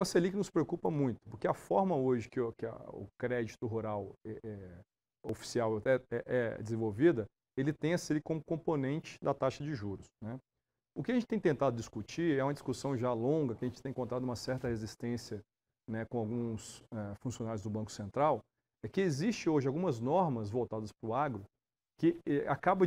a Selic nos preocupa muito, porque a forma hoje que, o, que a, o crédito rural é, é, oficial é, é, desenvolvida, ele tem a Selic como componente da taxa de juros. Né? O que a gente tem tentado discutir é uma discussão já longa, que a gente tem encontrado uma certa resistência né, com alguns é, funcionários do Banco Central, é que existe hoje algumas normas voltadas para o agro que é, acaba,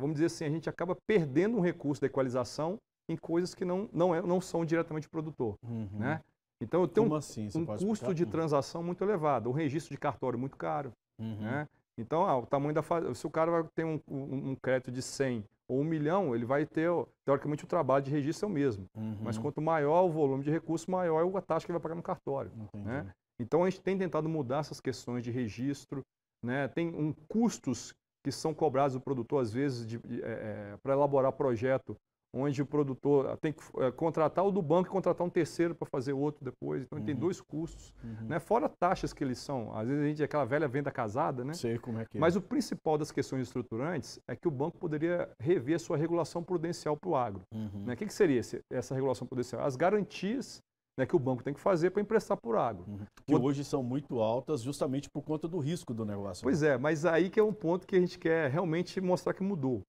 vamos dizer assim, a gente acaba perdendo um recurso da equalização em coisas que não, não, é, não são diretamente produtor. Uhum. Né? Então eu tenho Como um, assim? um custo explicar? de transação muito elevado, um registro de cartório muito caro. Uhum. Né? Então, ah, o tamanho da se o cara vai ter um, um, um, crédito de 100 ou 1 milhão, ele vai ter, teoricamente, o trabalho de registro é o mesmo. Uhum. Mas quanto maior o volume de recurso maior é a taxa que vai pagar no cartório. Né? Então, a gente tem tentado mudar essas questões de registro. Né? Tem um, custos que são cobrados do produtor, às vezes, é, é para elaborar projeto onde o produtor ah, tem que eh, contratar o do banco e contratar um terceiro para fazer outro depois. Então, uhum. ele tem uhum. dois custos. Uhum. Né? Fora taxas que eles são. Às vezes, a gente é aquela velha venda casada, né? Sei como é que é. Mas o principal das questões estruturantes é que o banco poderia rever a sua regulação prudencial para o agro. Uhum. Né? O que, que seria esse, essa regulação prudencial? As garantias né, que o banco tem que fazer para emprestar por agro. Uhum. Que hoje são muito altas justamente por conta do risco do negócio. Pois né? é, mas aí que é um ponto que a gente quer realmente mostrar que mudou.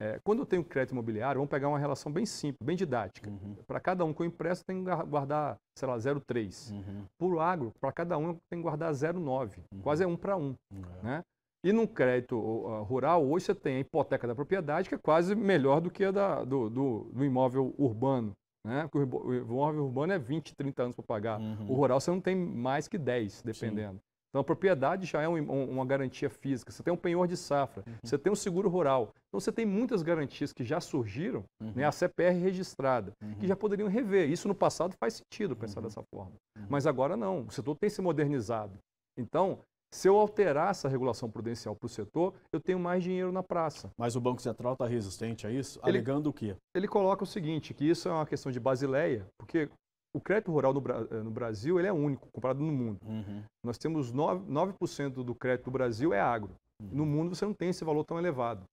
É, quando eu tenho crédito imobiliário, vamos pegar uma relação bem simples, bem didática. Uhum. Para cada um que eu empresto, tem que guardar, sei lá, 0,3. Uhum. Por agro, para cada um, eu tenho que guardar 0,9. Uhum. Quase é um para um. É. Né? E num crédito rural, hoje você tem a hipoteca da propriedade, que é quase melhor do que a da, do, do, do imóvel urbano. Né? Porque o imóvel urbano é 20, 30 anos para pagar. Uhum. O rural você não tem mais que 10, dependendo. Então, a propriedade já é um, um, uma garantia física. Você tem um penhor de safra, uhum. você tem um seguro rural. Então, você tem muitas garantias que já surgiram, uhum. né, a CPR registrada, uhum. que já poderiam rever. Isso no passado faz sentido pensar uhum. dessa forma. Uhum. Mas agora não. O setor tem se modernizado. Então, se eu alterar essa regulação prudencial para o setor, eu tenho mais dinheiro na praça. Mas o Banco Central está resistente a isso? Ele, alegando o quê? Ele coloca o seguinte, que isso é uma questão de basileia, porque o crédito rural no, eh, no, Brasil ele é único comparado no mundo. Uhum. Nós temos 9%, 9 do crédito do Brasil é agro. Uhum. No mundo você não tem esse valor tão elevado.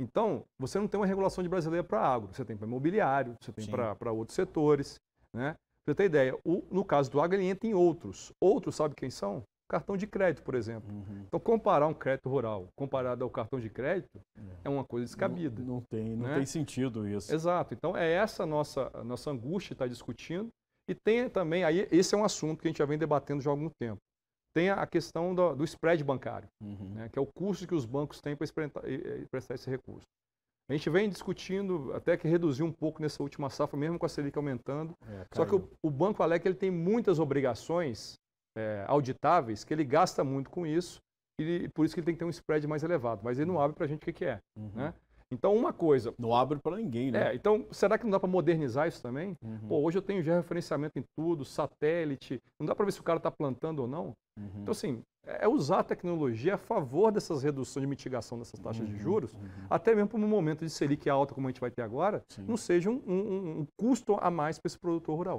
Então, você não tem uma regulação de brasileira para agro, você tem para imobiliário, você tem para outros setores. Né? Pra você ter ideia, o, no caso do agro, ele entra em outros. Outros, sabe quem são? Cartão de crédito, por exemplo. Uhum. Então, comparar um crédito rural comparado ao cartão de crédito é, é uma coisa descabida. Não, não tem, não né? tem sentido isso. Exato. Então, é essa nossa nossa angústia estar tá discutindo e tem também, aí esse é um assunto que a gente já vem debatendo já há algum tempo. Tem a questão do, do spread bancário, uhum. né, que é o custo que os bancos têm para prestar esse recurso. A gente vem discutindo até que reduziu um pouco nessa última safra, mesmo com a Selic aumentando. É, Só que o, o, Banco Alec ele tem muitas obrigações é, auditáveis que ele gasta muito com isso e por isso que ele tem que ter um spread mais elevado. Mas ele não uhum. abre para a gente o que, que é. Uhum. Né? Então, uma coisa. Não abre para ninguém, né? É, então, será que não dá para modernizar isso também? Uhum. Pô, hoje eu tenho georreferenciamento em tudo, satélite, não dá para ver se o cara está plantando ou não. Uhum. Então, assim, é, é usar a tecnologia a favor dessas reduções de mitigação dessas taxas uhum. de juros, uhum. até mesmo para um momento de Selic alta, como a gente vai ter agora, Sim. não seja um, um, um custo a mais para esse produtor rural.